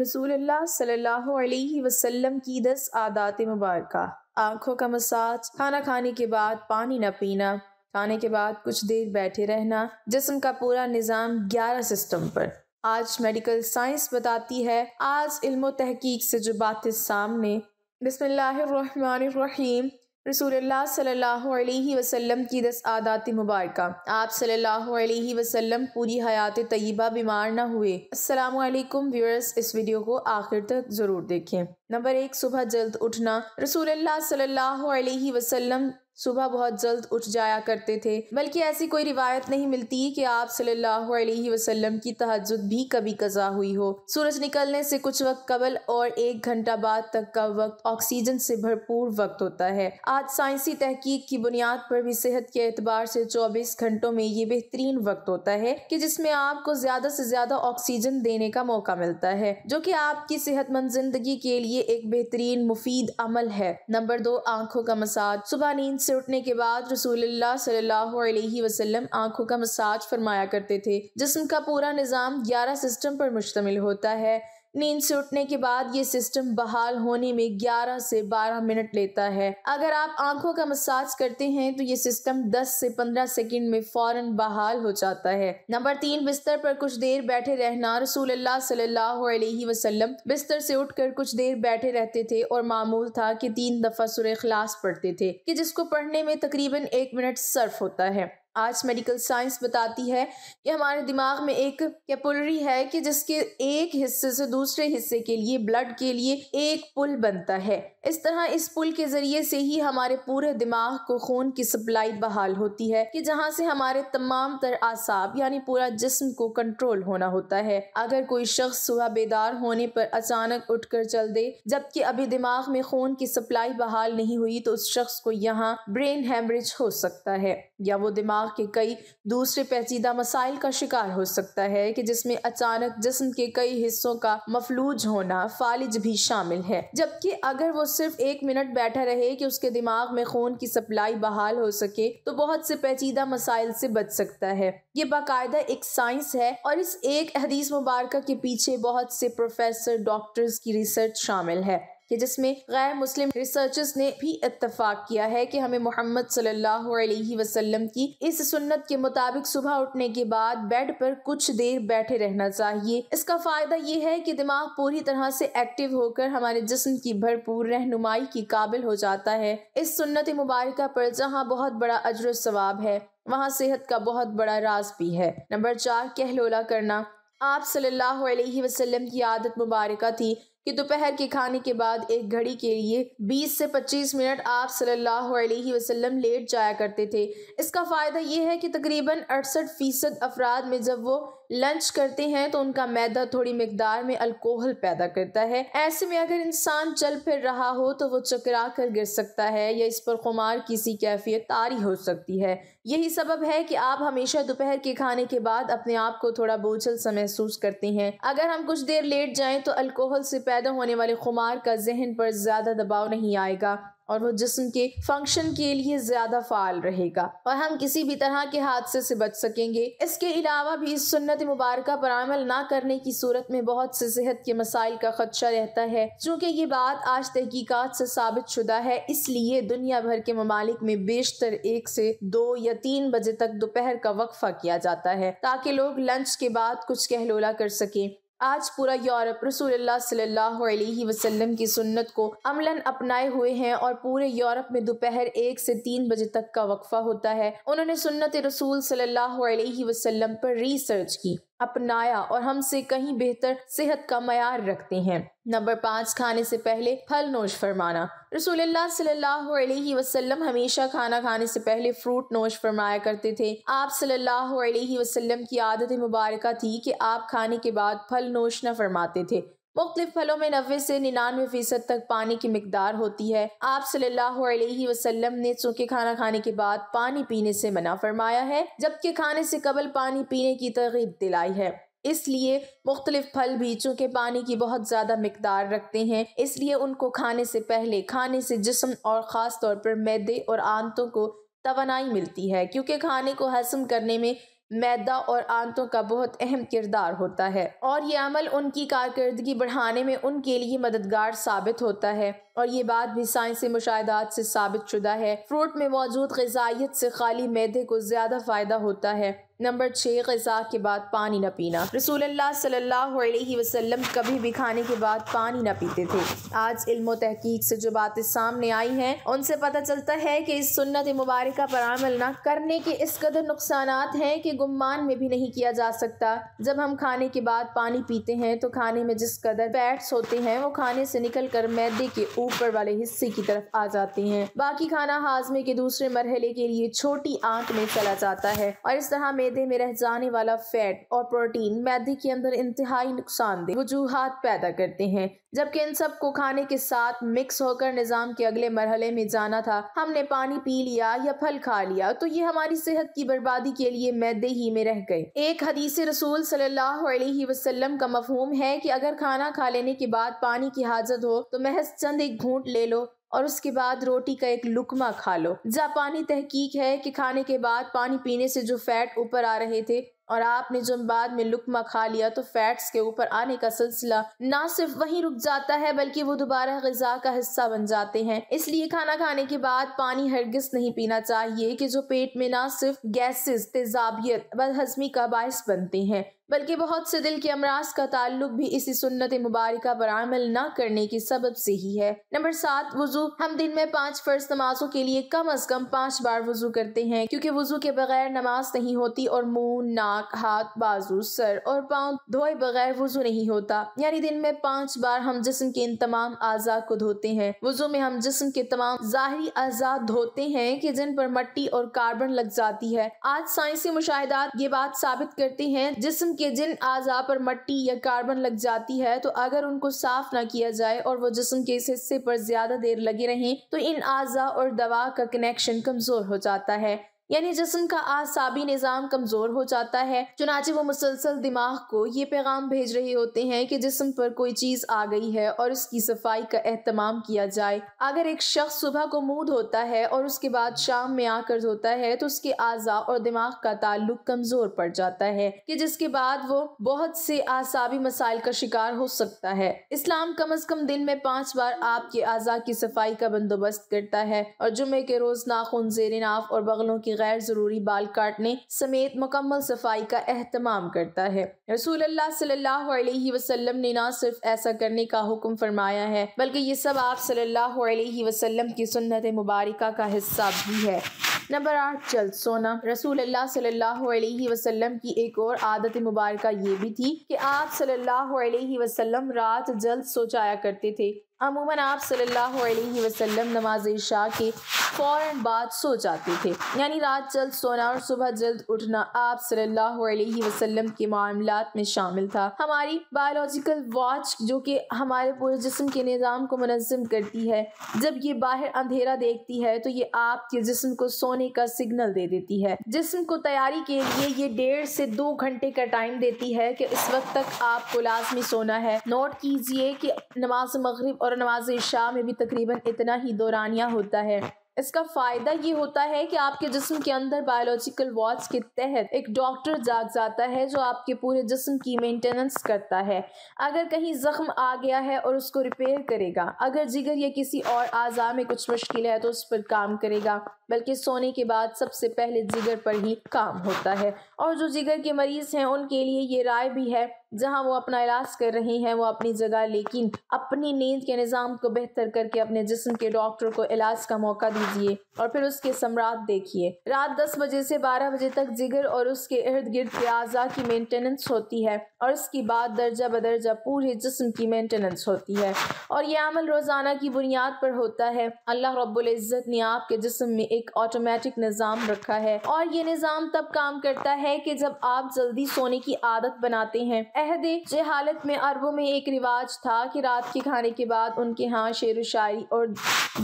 रसूल सल्लल्लाहु अलैहि वसल्लम की दस आदात मुबारक आँखों का मसाज खाना खाने के बाद पानी न पीना खाने के बाद कुछ देर बैठे रहना जिसम का पूरा निज़ाम ग्यारह सिस्टम पर आज मेडिकल साइंस बताती है आज इल्म तहकीक से जो बातें सामने बसमीम रसूलुल्लाह सल्लल्लाहु अलैहि वसल्लम की दस आदात मुबारक आप सल्लल्लाहु अलैहि वसल्लम पूरी हयात तय्यबा बीमार ना हुए अस्सलाम वालेकुम व्यूअर्स इस वीडियो को आखिर तक ज़रूर देखें नंबर एक सुबह जल्द उठना रसूलुल्लाह सल्लल्लाहु अलैहि वसल्लम सुबह बहुत जल्द उठ जाया करते थे बल्कि ऐसी कोई रिवायत नहीं मिलती कि आप सल्लल्लाहु अलैहि वसल्लम की तहजद भी कभी कज़ा हुई हो सूरज निकलने से कुछ वक्त कबल और एक घंटा बाद तक का वक्त ऑक्सीजन से भरपूर वक्त होता है आज साइंसी तहकीक की बुनियाद पर भी सेहत के एतबार से चौबीस घंटों में ये बेहतरीन वक्त होता है की जिसमे आपको ज्यादा से ज्यादा ऑक्सीजन देने का मौका मिलता है जो की आपकी सेहतमंद जिंदगी के लिए एक बेहतरीन मुफीद अमल है नंबर दो आंखों का मसाज सुबह नींद से उठने के बाद रसूलुल्लाह सल्लल्लाहु अलैहि वसल्लम आंखों का मसाज फरमाया करते थे जिसम का पूरा निज़ाम ग्यारह सिस्टम पर मुश्तमिल होता है नींद से उठने के बाद ये सिस्टम बहाल होने में 11 से 12 मिनट लेता है अगर आप आंखों का मसाज करते हैं तो ये सिस्टम 10 से 15 सेकंड में फौरन बहाल हो जाता है नंबर तीन बिस्तर पर कुछ देर बैठे रहना रसूल अल्लाह सल्लल्लाहु वसल्लम बिस्तर से उठकर कुछ देर बैठे रहते थे और मामूल था कि तीन दफा सुरखलास पढ़ते थे कि जिसको पढ़ने में तकरीबन एक मिनट सर्फ होता है आज मेडिकल साइंस बताती है कि हमारे दिमाग में एक कैपुलरी है कि जिसके एक हिस्से से दूसरे हिस्से के लिए ब्लड के लिए एक पुल बनता है इस तरह इस पुल के जरिए से ही हमारे पूरे दिमाग को खून की सप्लाई बहाल होती है कि जहाँ से हमारे तमाम तर आसाब यानी पूरा जिस्म को कंट्रोल होना होता है अगर कोई शख्स सुबह बेदार होने पर अचानक उठकर चल दे जबकि अभी दिमाग में खून की सप्लाई बहाल नहीं हुई तो उस शख्स को यहाँ ब्रेन हेमरेज हो सकता है या वो दिमाग दिमाग के कई दूसरे पेचीदा मसाइल का शिकार हो सकता है कि जिसमें अचानक जिस्म के कई हिस्सों का मफलूज होना फालिज भी शामिल है जबकि अगर वो सिर्फ एक मिनट बैठा रहे कि उसके दिमाग में खून की सप्लाई बहाल हो सके तो बहुत से पेचीदा मसाइल से बच सकता है ये बाकायदा एक साइंस है और इस एक हदीस मुबारक के पीछे बहुत से प्रोफेसर डॉक्टर्स की रिसर्च शामिल है कि जिसमें गैर मुस्लिम रिसर्चर्स ने भी इतफाक किया है कि हमें मोहम्मद सल्लल्लाहु अलैहि वसल्लम की इस सुन्नत के मुताबिक सुबह उठने के बाद बेड पर कुछ देर बैठे रहना चाहिए इसका फायदा ये है कि दिमाग पूरी तरह से एक्टिव होकर हमारे जिस्म की भरपूर रहनुमाई की काबिल हो जाता है इस सुन्नत मुबारक पर जहाँ बहुत बड़ा अजर सवाब है वहाँ सेहत का बहुत बड़ा राज भी है नंबर चार कहलोला करना आप सल्लल्लाहु अलैहि वसल्लम की आदत मुबारक थी कि दोपहर के खाने के बाद एक घड़ी के लिए 20 से 25 मिनट आप सल्लल्लाहु अलैहि वसल्लम लेट जाया करते थे इसका फ़ायदा यह है कि तकरीबन अड़सठ फ़ीसद अफराद में जब वो लंच करते हैं तो उनका मैदा थोड़ी मकदार में अल्कोहल पैदा करता है ऐसे में अगर इंसान चल फिर रहा हो तो वो चकरा कर गिर सकता है या इस पर खुमार किसी कैफियत तारी हो सकती है यही सबब है कि आप हमेशा दोपहर के खाने के बाद अपने आप को थोड़ा बोझल सा महसूस करते हैं अगर हम कुछ देर लेट जाएं तो अल्कोहल से पैदा होने वाले खुमार का जहन पर ज्यादा दबाव नहीं आएगा और वो जिसम के फंक्शन के लिए ज्यादा फाल रहेगा और हम किसी भी तरह के हादसे से बच सकेंगे इसके अलावा भी इस सुन्नत मुबारक पर अमल ना करने की सूरत में बहुत से सेहत के मसाइल का खदशा रहता है चूँकि ये बात आज तहकीकत से साबित शुदा है इसलिए दुनिया भर के ममालिक में बेशतर एक से दो या तीन बजे तक दोपहर का वक्फा किया जाता है ताकि लोग लंच के बाद कुछ कहलोला कर सकें आज पूरा यूरोप रसूलुल्लाह सल्लल्लाहु अलैहि वसल्लम की सुन्नत को अमलन अपनाए हुए हैं और पूरे यूरोप में दोपहर एक से तीन बजे तक का वक्फा होता है उन्होंने सुन्नत रसूल सल्लल्लाहु अलैहि वसल्लम पर रिसर्च की अपनाया और हमसे कहीं बेहतर सेहत का मैार रखते हैं नंबर पाँच खाने से पहले फल नोश फरमाना रसूल सल्लल्लाहु अलैहि वसल्लम हमेशा खाना खाने से पहले फ्रूट नोश फरमाया करते थे आप सल्लल्लाहु अलैहि वसल्लम की आदत मुबारक थी कि आप खाने के बाद फल नोश न फरमाते थे मुख्तलिफ फलों में नबे से निन्यानवे फीसद तक पानी की मकदार होती है आप सल्लल्लाहु अलैहि वसल्लम ने चूँकि खाना खाने के बाद पानी पीने से मना फरमाया है जबकि खाने से कबल पानी पीने की तरगीब दिलाई है इसलिए मुख्तलिफ फल भी चूँकि पानी की बहुत ज़्यादा मकदार रखते हैं इसलिए उनको खाने से पहले खाने से जिसम और ख़ास तौर पर मैदे और आंतों को तोनाई मिलती है क्योंकि खाने को हसम करने में मैदा और आंतों का बहुत अहम किरदार होता है और ये अमल उनकी कारकर्दगी बढ़ाने में उनके लिए मददगार साबित होता है और ये बात भी साइंसी मुशाहदात से साबित शुदा है फ्रूट में मौजूद गजाइत से खाली मैदे को ज़्यादा फ़ायदा होता है नंबर छः गज़ा के बाद पानी न पीना रसूल सल्लल्लाहु अलैहि वसल्लम कभी भी खाने के बाद पानी ना पीते थे आज इल्म तहकीक से जो बातें सामने आई हैं उनसे पता चलता है कि इस सुन्नत मुबारक पर अमल न करने के इस कदर नुकसान हैं कि गुमान में भी नहीं किया जा सकता जब हम खाने के बाद पानी पीते हैं तो खाने में जिस कदर पैट्स होते हैं वो खाने से निकल कर मैदे के ऊपर वाले हिस्से की तरफ आ जाते हैं बाकी खाना हाजमे के दूसरे मरहले के लिए छोटी आँख में चला जाता है और इस तरह मैदे में रह जाने वाला फैट और प्रोटीन मैदे के अंदर इंतहाई नुकसानदेह वजूहत पैदा करते हैं जबकि इन सब को खाने के साथ मिक्स होकर निज़ाम के अगले मरहले में जाना था हमने पानी पी लिया या फल खा लिया तो ये हमारी सेहत की बर्बादी के लिए मैदे ही में रह गए एक हदीस रसूल सल्लल्लाहु अलैहि वसल्लम का मफहूम है कि अगर खाना खा लेने के बाद पानी की हाजत हो तो महज चंद एक घूंट ले लो और उसके बाद रोटी का एक लुकमा खा लो जापानी तहकीक है कि खाने के बाद पानी पीने से जो फैट ऊपर आ रहे थे और आपने जब बाद में लुकमा खा लिया तो फैट्स के ऊपर आने का सिलसिला ना सिर्फ वहीं रुक जाता है बल्कि वो दोबारा गजा का हिस्सा बन जाते हैं इसलिए खाना खाने के बाद पानी हरगिज नहीं पीना चाहिए कि जो पेट में ना सिर्फ गैसेस तेजाबियत बदहजमी का बायस बनते हैं बल्कि बहुत से दिल के अमराज का ताल्लुक भी इसी सुन्नत मुबारक पर अमल न करने के सबब से ही है नंबर सात वजू हम दिन में पाँच फर्ज नमाजों के लिए कम अज कम पाँच बार वजू करते हैं क्योंकि वजू के बगैर नमाज नहीं होती और मुंह नाक नाक हाथ बाजू सर और पाँव धोए बगैर वजू नहीं होता यानी दिन में पाँच बार हम जिसम के इन तमाम आजाद को धोते हैं वजू में हम जिसम के तमाम ज़ाहरी आजाद धोते हैं कि जिन पर मट्टी और कार्बन लग जाती है आज साइंसी मुशाहिदात ये बात साबित करते हैं जिसम के जिन आजाद पर मट्टी या कार्बन लग जाती है तो अगर उनको साफ ना किया जाए और वो जिसम के इस हिस्से पर ज्यादा देर लगे रहें तो इन अज़ा और दवा का कनेक्शन कमजोर हो जाता है यानी जिसम का आसाबी निज़ाम कमज़ोर हो जाता है चुनाचे वो मुसलसल दिमाग को ये पैगाम भेज रहे होते हैं कि जिसम पर कोई चीज़ आ गई है और उसकी सफाई का अहतमाम किया जाए अगर एक शख्स सुबह को मुँह धोता है और उसके बाद शाम में आकर धोता है तो उसके आज़ा और दिमाग का ताल्लुक कमज़ोर पड़ जाता है कि जिसके बाद वो बहुत से आसाबी मसाइल का शिकार हो सकता है इस्लाम कम अज़ कम दिन में पाँच बार आपके आज़ा की सफाई का बंदोबस्त करता है और जुमे के रोज़ नाखून जेर नाफ और बगलों की की गैर ज़रूरी बाल काटने समेत मुकम्मल सफाई का अहतमाम करता है रसूल अल्लाह सल्लल्लाहु वसल्लम ने ना सिर्फ ऐसा करने का हुक्म फरमाया है बल्कि ये सब आप सल्लल्लाहु अलैहि वसल्लम की सुन्नत मुबारक का हिस्सा भी है नंबर आठ जल्द सोना रसूल अल्लाह सल्लल्लाहु अलैहि वसल्लम की एक और आदत मुबारक ये भी थी कि आप सल्लल्लाहु अलैहि वसल्लम रात जल्द सो जाया करते थे अमूमन आप सल्लल्लाहु अलैहि वसल्लम नमाज शाह के फ़ौर बाद सो जाते थे यानी रात जल्द सोना और सुबह जल्द उठना आप सल्लल्लाहु अलैहि वसल्लम के मामला में शामिल था हमारी बायोलॉजिकल वॉच जो कि हमारे पूरे जिसम के निज़ाम को मनज़म करती है जब ये बाहर अंधेरा देखती है तो ये आपके जिसम को सोने का सिग्नल दे देती है जिसम को तैयारी के लिए ये डेढ़ से दो घंटे का टाइम देती है कि इस वक्त तक आपको लाजमी सोना है नोट कीजिए कि नमाज मगरब और और नमाज शाह में भी तकरीबन इतना ही दौरानिया होता है इसका फ़ायदा ये होता है कि आपके जिस्म के अंदर बायोलॉजिकल वॉच के तहत एक डॉक्टर जाग जाता है जो आपके पूरे जिस्म की मेंटेनेंस करता है अगर कहीं ज़ख्म आ गया है और उसको रिपेयर करेगा अगर जिगर या किसी और आज़ा में कुछ मुश्किल है तो उस पर काम करेगा बल्कि सोने के बाद सबसे पहले जिगर पर ही काम होता है और जो जिगर के मरीज़ हैं उनके लिए ये राय भी है जहां वो अपना इलाज कर रही हैं वो अपनी जगह लेकिन अपनी नींद के निज़ाम को बेहतर करके अपने जिसम के डॉक्टर को इलाज का मौका दीजिए और फिर उसके सम्राट देखिए रात दस बजे से बारह बजे तक जिगर और उसके इर्द गिर्द के आजा की मेंटेनेंस होती है और इसके बाद दर्जा बदर्जा पूरे जिसम की मेंटेनेंस होती है और यह अमल रोज़ाना की बुनियाद पर होता है अल्लाह रब्ज़त ने आपके जिसम में एक ऑटोमेटिक निज़ाम रखा है और ये निज़ाम तब काम करता है कि जब आप जल्दी सोने की आदत बनाते हैं अहद जहालत में अरबों में एक रिवाज था कि रात के खाने के बाद उनके यहाँ शेर शायरी और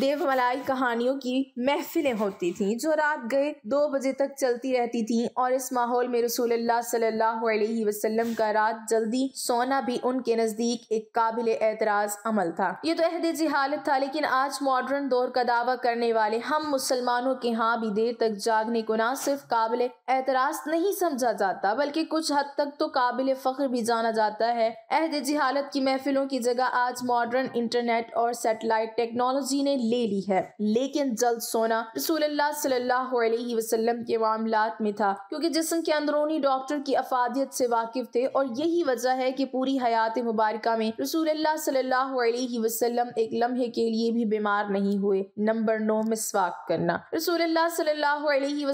देवमलाई कहानियों की महफिलें होती थीं जो रात गए दो बजे तक चलती रहती थीं और इस माहौल में रसूल सल्लल्लाहु अलैहि वसल्लम का रात जल्दी सोना भी उनके नज़दीक एक काबिल एतराज़ अमल था ये तो अहद जहालत था लेकिन आज मॉडर्न दौर का दावा करने वाले हम मुसलमानों के यहाँ भी देर तक जागने को ना सिर्फ काबिल एतराज़ नहीं समझा जाता बल्कि कुछ हद तक तो काबिल फ़ख्र भी भी जाना जाता है अहद जिहालत की महफिलों की जगह आज मॉडर्न इंटरनेट और सेटेलाइट टेक्नोलॉजी ने ले ली है लेकिन जल्द सोना रसूल सल्लल्लाहु अलैहि के मामला में था क्यूँकी जिसम के अंदरूनी डॉक्टर की अफादियत से वाकिफ थे और यही वजह है की पूरी हयात मुबारक में रसूल सल्लल्लाहु अलैहि एक लम्हे के लिए भी बीमार नहीं हुए नंबर नौ मिसवाक करना रसूल सल्लल्लाहु अलैहि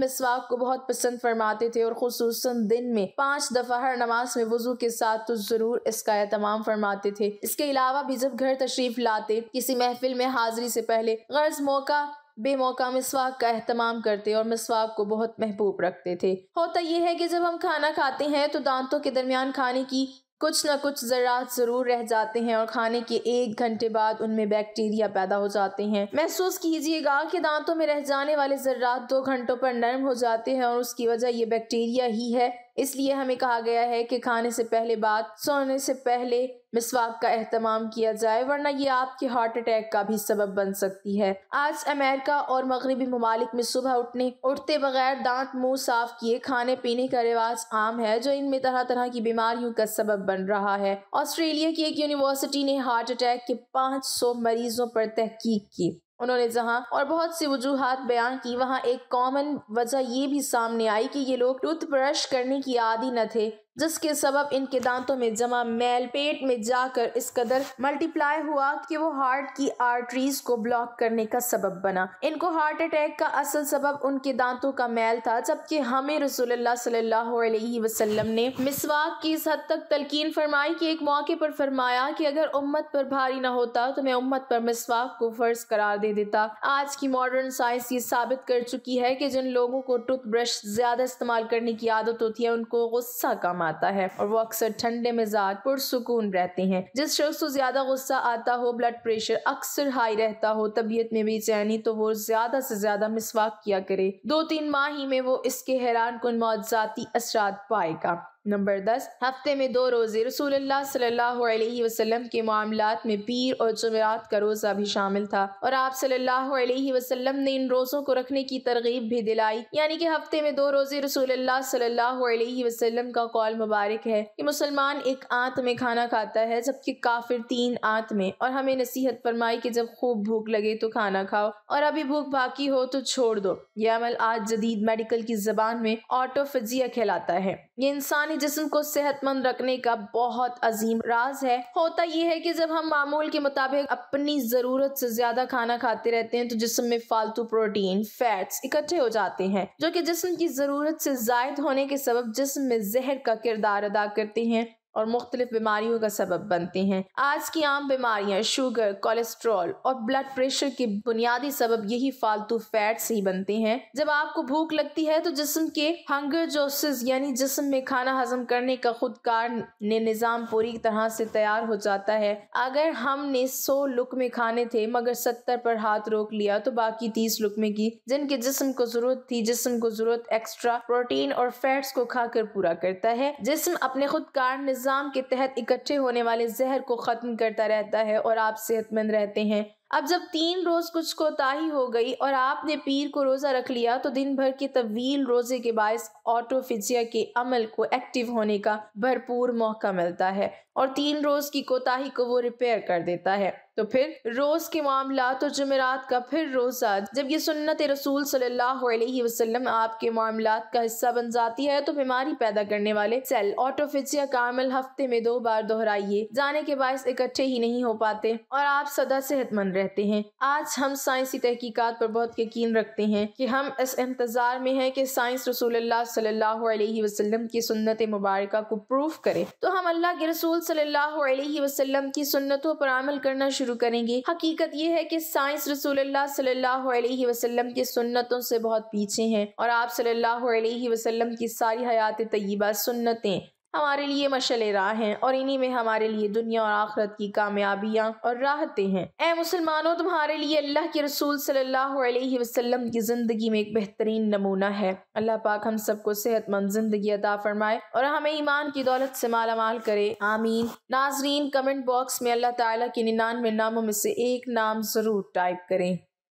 मिसवाक को बहुत पसंद फरमाते थे और खसूस दिन में पाँच दफा हर नमाज में वजू के साथ तो ज़रूर इसका एहतमाम फरमाते थे इसके अलावा भी जब घर तशरीफ़ लाते किसी महफिल में हाजिरी से पहले गर्ज मौका बेमौका मिसवाक का अहतमाम करते और मिसवाक को बहुत महबूब रखते थे होता यह है कि जब हम खाना खाते हैं तो दांतों के दरमियान खाने की कुछ ना कुछ ज़रात ज़रूर रह जाते हैं और खाने के एक घंटे बाद उनमें बैक्टीरिया पैदा हो जाते हैं महसूस कीजिएगा कि दांतों में रह जाने वाले ज़रात दो घंटों पर नरम हो जाते हैं और उसकी वजह ये बैक्टीरिया ही है इसलिए हमें कहा गया है कि खाने से पहले बात सोने से पहले मिसवाक का अहतमाम किया जाए वरना ये आपके हार्ट अटैक का भी सबब बन सकती है आज अमेरिका और मगरबी ममालिक में सुबह उठने उठते बगैर दांत मुंह साफ किए खाने पीने का रिवाज आम है जो इनमें तरह तरह की बीमारियों का सबब बन रहा है ऑस्ट्रेलिया की एक यूनिवर्सिटी ने हार्ट अटैक के पाँच मरीजों पर तहकीक की उन्होंने जहां और बहुत सी वजूहत बयान की वहां एक कॉमन वजह ये भी सामने आई कि ये लोग टूथब्रश करने की आदि न थे जिसके सबब इनके दांतों में जमा मैल पेट में जाकर इस कदर मल्टीप्लाई हुआ कि वो हार्ट की आर्टरीज को ब्लॉक करने का सबब बना इनको हार्ट अटैक का असल सबब उनके दांतों का मैल था जबकि हमें रसूलुल्लाह सल्लल्लाहु अलैहि वसल्लम ने मिसवाक की इस हद तक तलकीन फरमाई की एक मौके पर फरमाया की अगर उम्मत पर भारी ना होता तो मैं उम्मत पर मिसवाक को फर्ज करार दे देता आज की मॉडर्न साइंस ये साबित कर चुकी है की जिन लोगों को टूथ ब्रश ज्यादा इस्तेमाल करने की आदत होती है उनको गुस्सा कम आता है और वो अक्सर ठंडे मिजाज पुरसकून रहते हैं जिस शख्स को ज्यादा गुस्सा आता हो ब्लड प्रेशर अक्सर हाई रहता हो तबीयत में बेचैनी तो वो ज्यादा से ज्यादा मिसवाक किया करे दो तीन माह ही में वो इसके हैरान कन मुआवजाती असरा पाएगा नंबर दस हफ्ते में दो रोज़े रसूलुल्लाह सल्लल्लाहु अलैहि वसल्लम के मामलात में पीर और जुमेरात का रोज़ा भी शामिल था और आप सल्लल्लाहु अलैहि वसल्लम ने इन रोज़ों को रखने की तरगीब भी दिलाई यानी कि हफ्ते में दो रोज़े रसूलुल्लाह सल्लल्लाहु अलैहि वसल्लम का कौल मुबारक है कि मुसलमान एक आंत में खाना खाता है जबकि काफिर तीन आंत में और हमें नसीहत फरमाई कि जब खूब भूख लगे तो खाना खाओ और अभी भूख बाकी हो तो छोड़ दो यह अमल आज जदीद मेडिकल की जबान में ऑटोफजिया कहलाता है ये इंसानी जिसम को सेहतमंद रखने का बहुत अजीम राज है होता यह है कि जब हम मामूल के मुताबिक अपनी ज़रूरत से ज़्यादा खाना खाते रहते हैं तो जिसम में फालतू प्रोटीन फैट्स इकट्ठे हो जाते हैं जो कि जिसम की ज़रूरत से जायद होने के सबब जिसम में जहर का किरदार अदा करते हैं और मुख्तलिफ बीमारियों का सबब बनते हैं आज की आम बीमारियां शुगर कोलेस्ट्रॉल और ब्लड प्रेशर के बुनियादी सबब यही फालतू फैट्स ही बनते हैं जब आपको भूख लगती है तो जिसम के हंगर जोसेस यानी जिसम में खाना हजम करने का खुदकार ने निज़ाम पूरी तरह से तैयार हो जाता है अगर हमने सौ लुक में खाने थे मगर सत्तर पर हाथ रोक लिया तो बाकी तीस लुक में की जिनके जिसम को जरूरत थी जिसम को जरूरत एक्स्ट्रा प्रोटीन और फैट्स को खाकर पूरा करता है जिसम अपने खुदकार इंतज़ाम के तहत इकट्ठे होने वाले जहर को ख़त्म करता रहता है और आप सेहतमंद रहते हैं अब जब तीन रोज़ कुछ कोताही हो गई और आपने पीर को रोज़ा रख लिया तो दिन भर के तवील रोज़े के बायस ऑटोफिजिया के अमल को एक्टिव होने का भरपूर मौका मिलता है और तीन रोज की कोताही को वो रिपेयर कर देता है तो फिर रोज के मामला तो जमेरात का फिर रोजा जब ये सुन्नत रसूल सल्लल्लाहु अलैहि वसल्लम आपके मामला का हिस्सा बन जाती है तो बीमारी पैदा करने वाले सेल ऑटोफिजिया कामल हफ्ते में दो बार दोहराइए जाने के बायस इकट्ठे ही नहीं हो पाते और आप सदा सेहतमंद रहते हैं आज हम साइंसी तहकीकत पर बहुत यकीन रखते हैं की हम इस इंतजार में है की साइंस रसूल सल्लल्लाहु अलैहि की सुन्नत मुबारक को प्रूफ करे तो हम अल्लाह के रसूल रसूल सल्लल्लाहु अलैहि वसल्लम की सुन्नतों पर अमल करना शुरू करेंगे हकीकत यह है कि साइंस रसूलुल्लाह सल्लल्लाहु अलैहि वसल्लम की सुन्नतों से बहुत पीछे हैं और आप सल्लल्लाहु अलैहि वसल्लम की सारी हयात तय्यबा सुन्नतें हमारे लिए मशल राह हैं और इन्हीं में हमारे लिए दुनिया और आखरत की कामयाबियाँ और राहतें हैं ए मुसलमानों तुम्हारे लिए अल्लाह के रसूल सल्लल्लाहु अलैहि वसल्लम की ज़िंदगी में एक बेहतरीन नमूना है अल्लाह पाक हम सबको सेहतमंद ज़िंदगी अदा फरमाए और हमें ईमान की दौलत से मालामाल करे आमीन नाजरीन कमेंट बॉक्स में अल्लाह तला के निन्यानवे नामों में से एक नाम ज़रूर टाइप करें